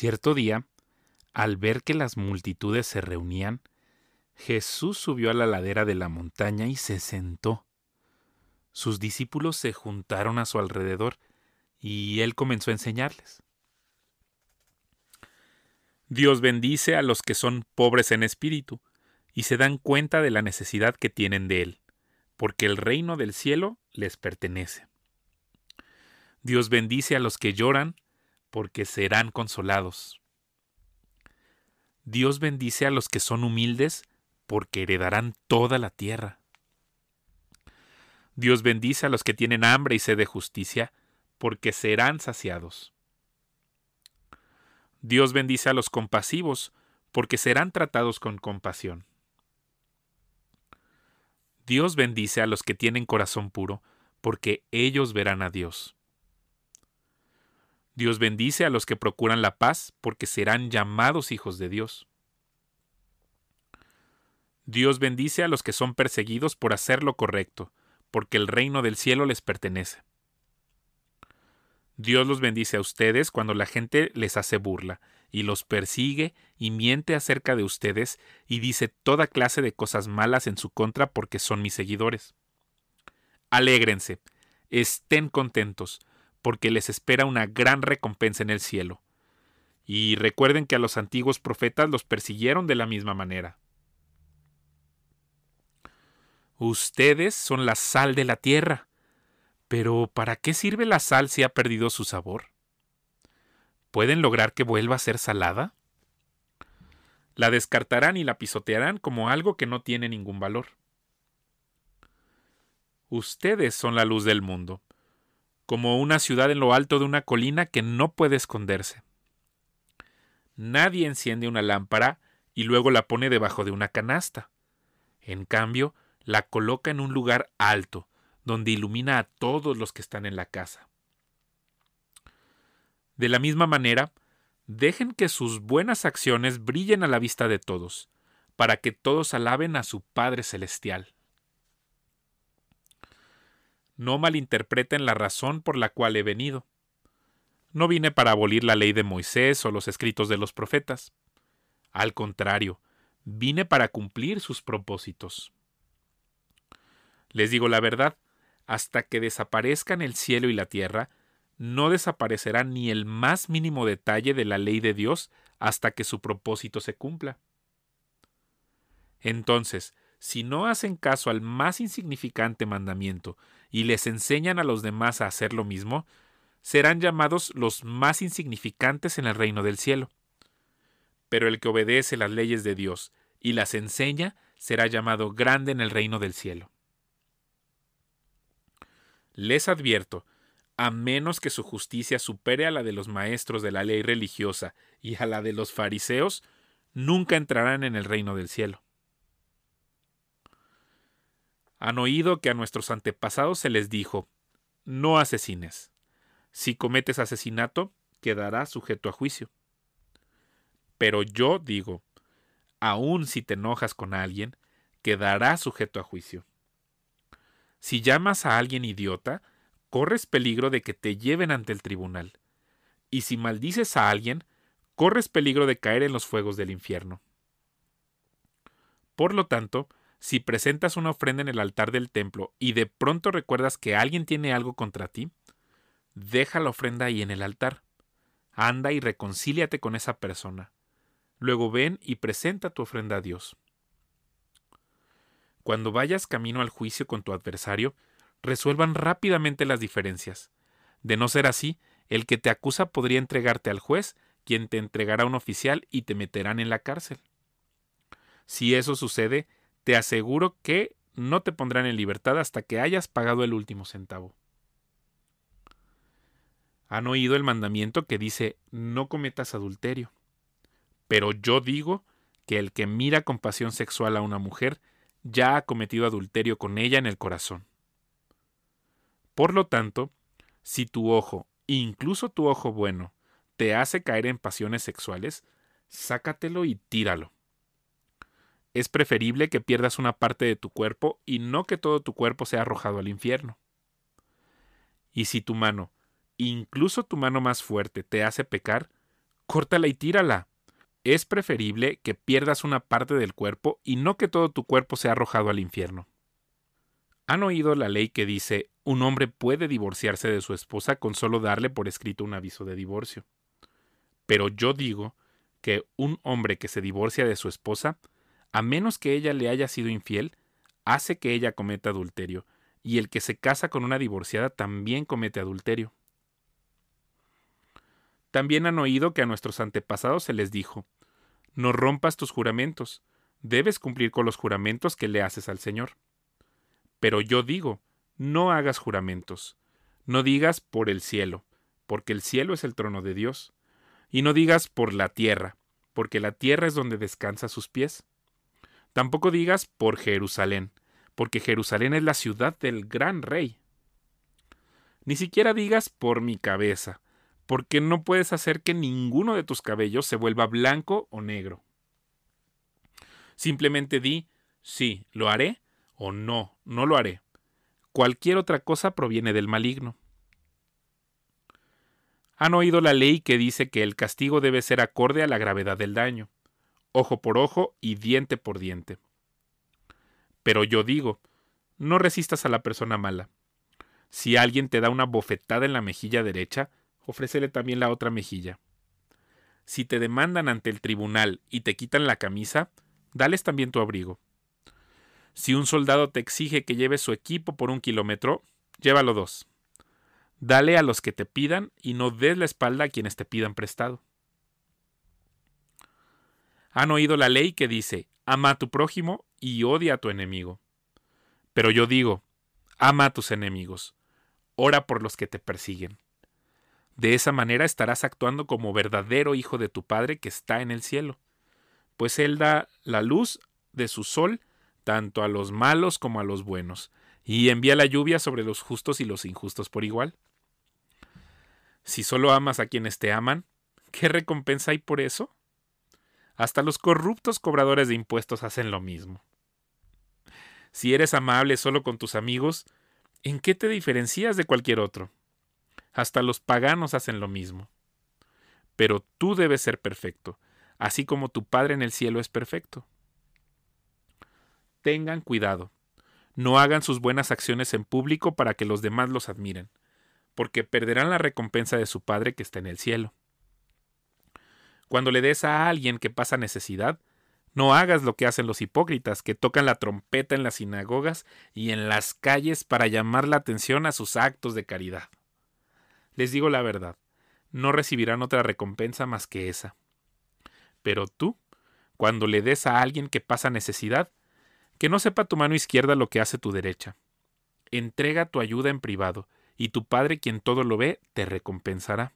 Cierto día, al ver que las multitudes se reunían, Jesús subió a la ladera de la montaña y se sentó. Sus discípulos se juntaron a su alrededor y él comenzó a enseñarles. Dios bendice a los que son pobres en espíritu y se dan cuenta de la necesidad que tienen de Él, porque el reino del cielo les pertenece. Dios bendice a los que lloran porque serán consolados. Dios bendice a los que son humildes, porque heredarán toda la tierra. Dios bendice a los que tienen hambre y sed de justicia, porque serán saciados. Dios bendice a los compasivos, porque serán tratados con compasión. Dios bendice a los que tienen corazón puro, porque ellos verán a Dios. Dios bendice a los que procuran la paz, porque serán llamados hijos de Dios. Dios bendice a los que son perseguidos por hacer lo correcto, porque el reino del cielo les pertenece. Dios los bendice a ustedes cuando la gente les hace burla, y los persigue y miente acerca de ustedes, y dice toda clase de cosas malas en su contra porque son mis seguidores. Alégrense, estén contentos, porque les espera una gran recompensa en el cielo. Y recuerden que a los antiguos profetas los persiguieron de la misma manera. Ustedes son la sal de la tierra. Pero ¿para qué sirve la sal si ha perdido su sabor? ¿Pueden lograr que vuelva a ser salada? La descartarán y la pisotearán como algo que no tiene ningún valor. Ustedes son la luz del mundo como una ciudad en lo alto de una colina que no puede esconderse. Nadie enciende una lámpara y luego la pone debajo de una canasta. En cambio, la coloca en un lugar alto, donde ilumina a todos los que están en la casa. De la misma manera, dejen que sus buenas acciones brillen a la vista de todos, para que todos alaben a su Padre Celestial no malinterpreten la razón por la cual he venido. No vine para abolir la ley de Moisés o los escritos de los profetas. Al contrario, vine para cumplir sus propósitos. Les digo la verdad, hasta que desaparezcan el cielo y la tierra, no desaparecerá ni el más mínimo detalle de la ley de Dios hasta que su propósito se cumpla. Entonces, si no hacen caso al más insignificante mandamiento y les enseñan a los demás a hacer lo mismo, serán llamados los más insignificantes en el reino del cielo. Pero el que obedece las leyes de Dios y las enseña será llamado grande en el reino del cielo. Les advierto, a menos que su justicia supere a la de los maestros de la ley religiosa y a la de los fariseos, nunca entrarán en el reino del cielo. Han oído que a nuestros antepasados se les dijo, no asesines. Si cometes asesinato, quedará sujeto a juicio. Pero yo digo, aun si te enojas con alguien, quedará sujeto a juicio. Si llamas a alguien idiota, corres peligro de que te lleven ante el tribunal. Y si maldices a alguien, corres peligro de caer en los fuegos del infierno. Por lo tanto, si presentas una ofrenda en el altar del templo y de pronto recuerdas que alguien tiene algo contra ti, deja la ofrenda ahí en el altar. Anda y reconcíliate con esa persona. Luego ven y presenta tu ofrenda a Dios. Cuando vayas camino al juicio con tu adversario, resuelvan rápidamente las diferencias. De no ser así, el que te acusa podría entregarte al juez, quien te entregará a un oficial y te meterán en la cárcel. Si eso sucede, te aseguro que no te pondrán en libertad hasta que hayas pagado el último centavo. Han oído el mandamiento que dice no cometas adulterio. Pero yo digo que el que mira con pasión sexual a una mujer ya ha cometido adulterio con ella en el corazón. Por lo tanto, si tu ojo, incluso tu ojo bueno, te hace caer en pasiones sexuales, sácatelo y tíralo es preferible que pierdas una parte de tu cuerpo y no que todo tu cuerpo sea arrojado al infierno. Y si tu mano, incluso tu mano más fuerte, te hace pecar, córtala y tírala. Es preferible que pierdas una parte del cuerpo y no que todo tu cuerpo sea arrojado al infierno. ¿Han oído la ley que dice un hombre puede divorciarse de su esposa con solo darle por escrito un aviso de divorcio? Pero yo digo que un hombre que se divorcia de su esposa a menos que ella le haya sido infiel, hace que ella cometa adulterio, y el que se casa con una divorciada también comete adulterio. También han oído que a nuestros antepasados se les dijo, no rompas tus juramentos, debes cumplir con los juramentos que le haces al Señor. Pero yo digo, no hagas juramentos, no digas por el cielo, porque el cielo es el trono de Dios, y no digas por la tierra, porque la tierra es donde descansa sus pies Tampoco digas por Jerusalén, porque Jerusalén es la ciudad del gran rey. Ni siquiera digas por mi cabeza, porque no puedes hacer que ninguno de tus cabellos se vuelva blanco o negro. Simplemente di, sí, lo haré o no, no lo haré. Cualquier otra cosa proviene del maligno. Han oído la ley que dice que el castigo debe ser acorde a la gravedad del daño ojo por ojo y diente por diente. Pero yo digo, no resistas a la persona mala. Si alguien te da una bofetada en la mejilla derecha, ofrécele también la otra mejilla. Si te demandan ante el tribunal y te quitan la camisa, dales también tu abrigo. Si un soldado te exige que lleves su equipo por un kilómetro, llévalo dos. Dale a los que te pidan y no des la espalda a quienes te pidan prestado. Han oído la ley que dice, ama a tu prójimo y odia a tu enemigo. Pero yo digo, ama a tus enemigos, ora por los que te persiguen. De esa manera estarás actuando como verdadero hijo de tu Padre que está en el cielo, pues Él da la luz de su sol tanto a los malos como a los buenos, y envía la lluvia sobre los justos y los injustos por igual. Si solo amas a quienes te aman, ¿qué recompensa hay por eso? Hasta los corruptos cobradores de impuestos hacen lo mismo. Si eres amable solo con tus amigos, ¿en qué te diferencias de cualquier otro? Hasta los paganos hacen lo mismo. Pero tú debes ser perfecto, así como tu Padre en el cielo es perfecto. Tengan cuidado. No hagan sus buenas acciones en público para que los demás los admiren, porque perderán la recompensa de su Padre que está en el cielo. Cuando le des a alguien que pasa necesidad, no hagas lo que hacen los hipócritas que tocan la trompeta en las sinagogas y en las calles para llamar la atención a sus actos de caridad. Les digo la verdad, no recibirán otra recompensa más que esa. Pero tú, cuando le des a alguien que pasa necesidad, que no sepa tu mano izquierda lo que hace tu derecha. Entrega tu ayuda en privado, y tu Padre quien todo lo ve te recompensará.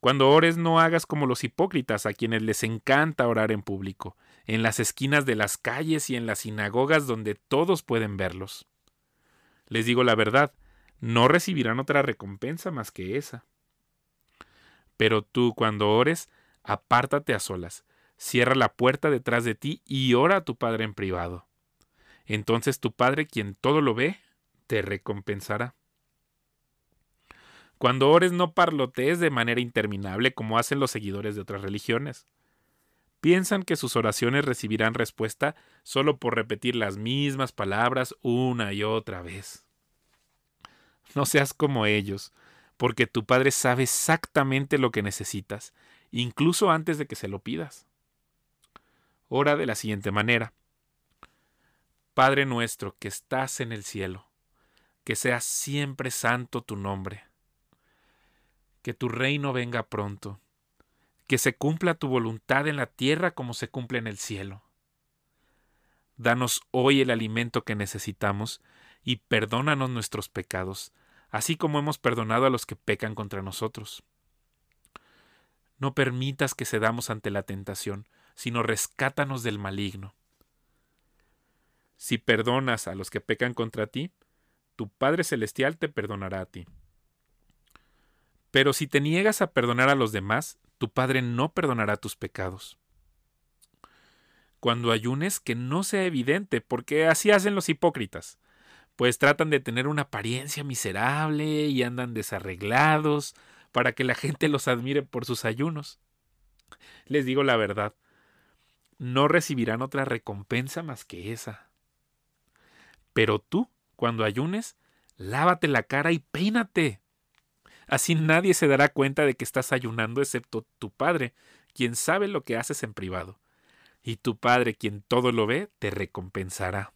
Cuando ores no hagas como los hipócritas a quienes les encanta orar en público, en las esquinas de las calles y en las sinagogas donde todos pueden verlos. Les digo la verdad, no recibirán otra recompensa más que esa. Pero tú cuando ores, apártate a solas, cierra la puerta detrás de ti y ora a tu Padre en privado. Entonces tu Padre, quien todo lo ve, te recompensará. Cuando ores no parlotees de manera interminable como hacen los seguidores de otras religiones. Piensan que sus oraciones recibirán respuesta solo por repetir las mismas palabras una y otra vez. No seas como ellos, porque tu Padre sabe exactamente lo que necesitas, incluso antes de que se lo pidas. Ora de la siguiente manera. Padre nuestro que estás en el cielo, que sea siempre santo tu nombre que tu reino venga pronto, que se cumpla tu voluntad en la tierra como se cumple en el cielo. Danos hoy el alimento que necesitamos y perdónanos nuestros pecados, así como hemos perdonado a los que pecan contra nosotros. No permitas que cedamos ante la tentación, sino rescátanos del maligno. Si perdonas a los que pecan contra ti, tu Padre Celestial te perdonará a ti. Pero si te niegas a perdonar a los demás, tu Padre no perdonará tus pecados. Cuando ayunes, que no sea evidente, porque así hacen los hipócritas, pues tratan de tener una apariencia miserable y andan desarreglados para que la gente los admire por sus ayunos. Les digo la verdad, no recibirán otra recompensa más que esa. Pero tú, cuando ayunes, lávate la cara y peínate Así nadie se dará cuenta de que estás ayunando excepto tu Padre, quien sabe lo que haces en privado. Y tu Padre, quien todo lo ve, te recompensará.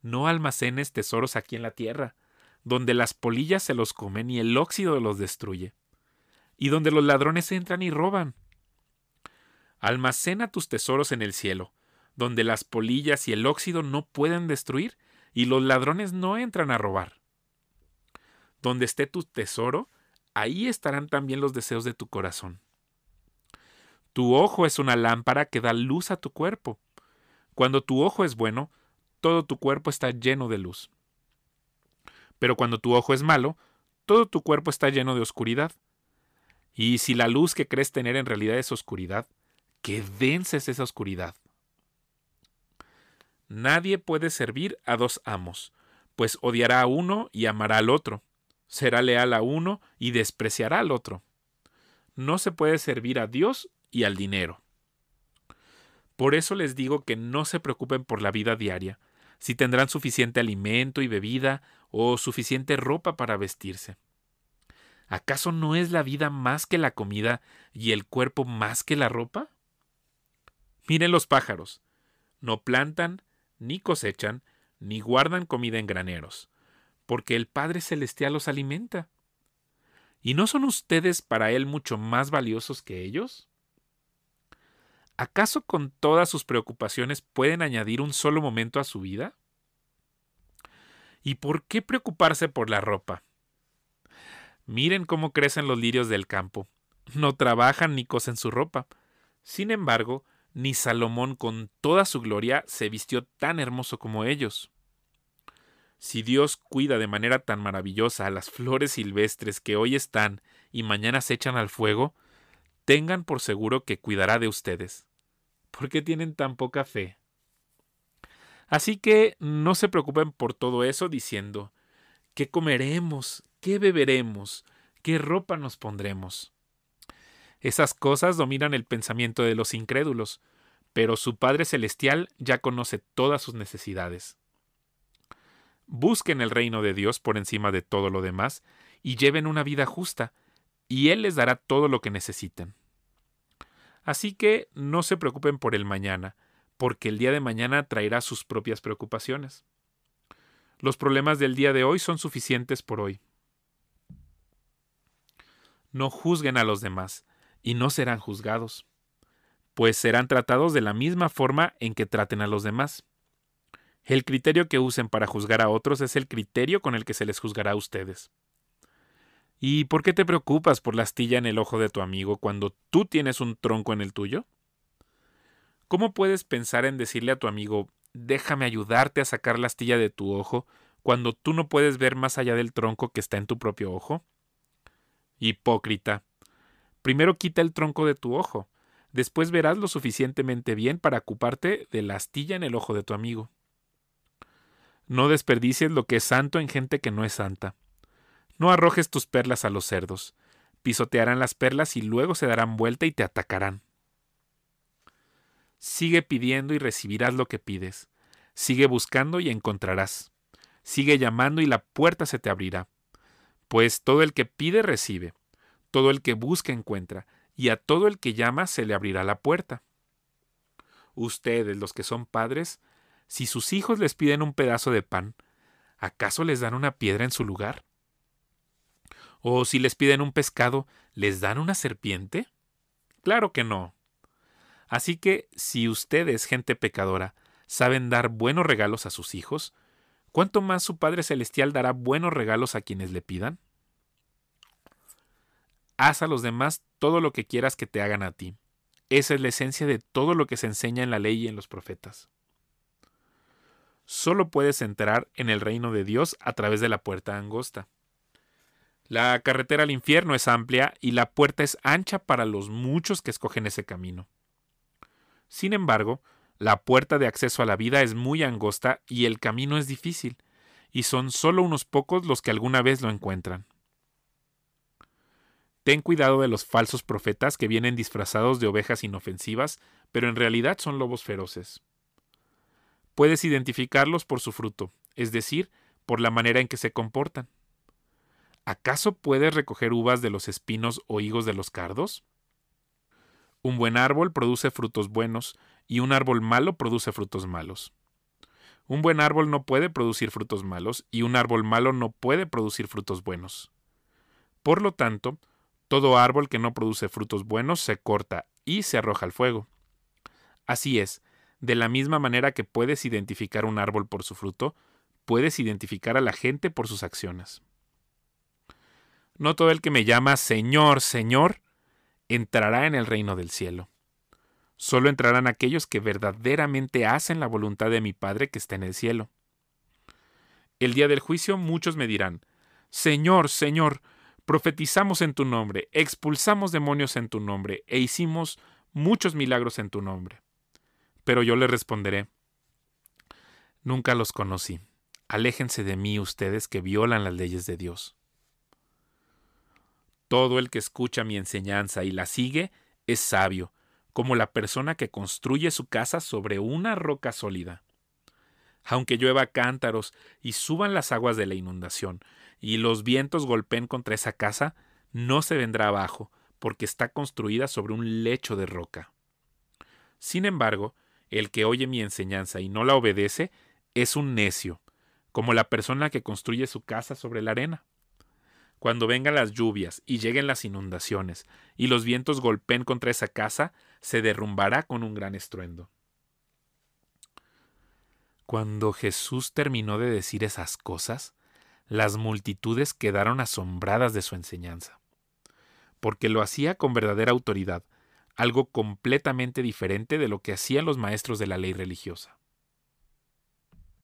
No almacenes tesoros aquí en la tierra, donde las polillas se los comen y el óxido los destruye, y donde los ladrones entran y roban. Almacena tus tesoros en el cielo, donde las polillas y el óxido no pueden destruir, y los ladrones no entran a robar. Donde esté tu tesoro, ahí estarán también los deseos de tu corazón. Tu ojo es una lámpara que da luz a tu cuerpo. Cuando tu ojo es bueno, todo tu cuerpo está lleno de luz. Pero cuando tu ojo es malo, todo tu cuerpo está lleno de oscuridad. Y si la luz que crees tener en realidad es oscuridad, que es esa oscuridad. Nadie puede servir a dos amos, pues odiará a uno y amará al otro será leal a uno y despreciará al otro. No se puede servir a Dios y al dinero. Por eso les digo que no se preocupen por la vida diaria, si tendrán suficiente alimento y bebida o suficiente ropa para vestirse. ¿Acaso no es la vida más que la comida y el cuerpo más que la ropa? Miren los pájaros. No plantan, ni cosechan, ni guardan comida en graneros porque el Padre Celestial los alimenta. ¿Y no son ustedes para Él mucho más valiosos que ellos? ¿Acaso con todas sus preocupaciones pueden añadir un solo momento a su vida? ¿Y por qué preocuparse por la ropa? Miren cómo crecen los lirios del campo. No trabajan ni cosen su ropa. Sin embargo, ni Salomón con toda su gloria se vistió tan hermoso como ellos. Si Dios cuida de manera tan maravillosa a las flores silvestres que hoy están y mañana se echan al fuego, tengan por seguro que cuidará de ustedes. ¿Por qué tienen tan poca fe? Así que no se preocupen por todo eso diciendo, ¿qué comeremos? ¿Qué beberemos? ¿Qué ropa nos pondremos? Esas cosas dominan el pensamiento de los incrédulos, pero su Padre Celestial ya conoce todas sus necesidades busquen el reino de Dios por encima de todo lo demás y lleven una vida justa, y Él les dará todo lo que necesiten. Así que no se preocupen por el mañana, porque el día de mañana traerá sus propias preocupaciones. Los problemas del día de hoy son suficientes por hoy. No juzguen a los demás, y no serán juzgados, pues serán tratados de la misma forma en que traten a los demás. El criterio que usen para juzgar a otros es el criterio con el que se les juzgará a ustedes. ¿Y por qué te preocupas por la astilla en el ojo de tu amigo cuando tú tienes un tronco en el tuyo? ¿Cómo puedes pensar en decirle a tu amigo, déjame ayudarte a sacar la astilla de tu ojo cuando tú no puedes ver más allá del tronco que está en tu propio ojo? Hipócrita. Primero quita el tronco de tu ojo, después verás lo suficientemente bien para ocuparte de la astilla en el ojo de tu amigo. No desperdicies lo que es santo en gente que no es santa. No arrojes tus perlas a los cerdos. Pisotearán las perlas y luego se darán vuelta y te atacarán. Sigue pidiendo y recibirás lo que pides. Sigue buscando y encontrarás. Sigue llamando y la puerta se te abrirá. Pues todo el que pide recibe, todo el que busca encuentra, y a todo el que llama se le abrirá la puerta. Ustedes, los que son padres, si sus hijos les piden un pedazo de pan, ¿acaso les dan una piedra en su lugar? ¿O si les piden un pescado, les dan una serpiente? Claro que no. Así que si ustedes, gente pecadora, saben dar buenos regalos a sus hijos, ¿cuánto más su Padre Celestial dará buenos regalos a quienes le pidan? Haz a los demás todo lo que quieras que te hagan a ti. Esa es la esencia de todo lo que se enseña en la ley y en los profetas solo puedes entrar en el reino de Dios a través de la puerta angosta. La carretera al infierno es amplia y la puerta es ancha para los muchos que escogen ese camino. Sin embargo, la puerta de acceso a la vida es muy angosta y el camino es difícil, y son solo unos pocos los que alguna vez lo encuentran. Ten cuidado de los falsos profetas que vienen disfrazados de ovejas inofensivas, pero en realidad son lobos feroces puedes identificarlos por su fruto, es decir, por la manera en que se comportan. ¿Acaso puedes recoger uvas de los espinos o higos de los cardos? Un buen árbol produce frutos buenos y un árbol malo produce frutos malos. Un buen árbol no puede producir frutos malos y un árbol malo no puede producir frutos buenos. Por lo tanto, todo árbol que no produce frutos buenos se corta y se arroja al fuego. Así es, de la misma manera que puedes identificar un árbol por su fruto, puedes identificar a la gente por sus acciones. No todo el que me llama Señor, Señor, entrará en el reino del cielo. Solo entrarán aquellos que verdaderamente hacen la voluntad de mi Padre que está en el cielo. El día del juicio muchos me dirán, Señor, Señor, profetizamos en tu nombre, expulsamos demonios en tu nombre e hicimos muchos milagros en tu nombre. Pero yo le responderé, nunca los conocí. Aléjense de mí ustedes que violan las leyes de Dios. Todo el que escucha mi enseñanza y la sigue es sabio, como la persona que construye su casa sobre una roca sólida. Aunque llueva cántaros y suban las aguas de la inundación, y los vientos golpeen contra esa casa, no se vendrá abajo, porque está construida sobre un lecho de roca. Sin embargo, el que oye mi enseñanza y no la obedece es un necio, como la persona que construye su casa sobre la arena. Cuando vengan las lluvias y lleguen las inundaciones y los vientos golpeen contra esa casa, se derrumbará con un gran estruendo. Cuando Jesús terminó de decir esas cosas, las multitudes quedaron asombradas de su enseñanza, porque lo hacía con verdadera autoridad, algo completamente diferente de lo que hacían los maestros de la ley religiosa.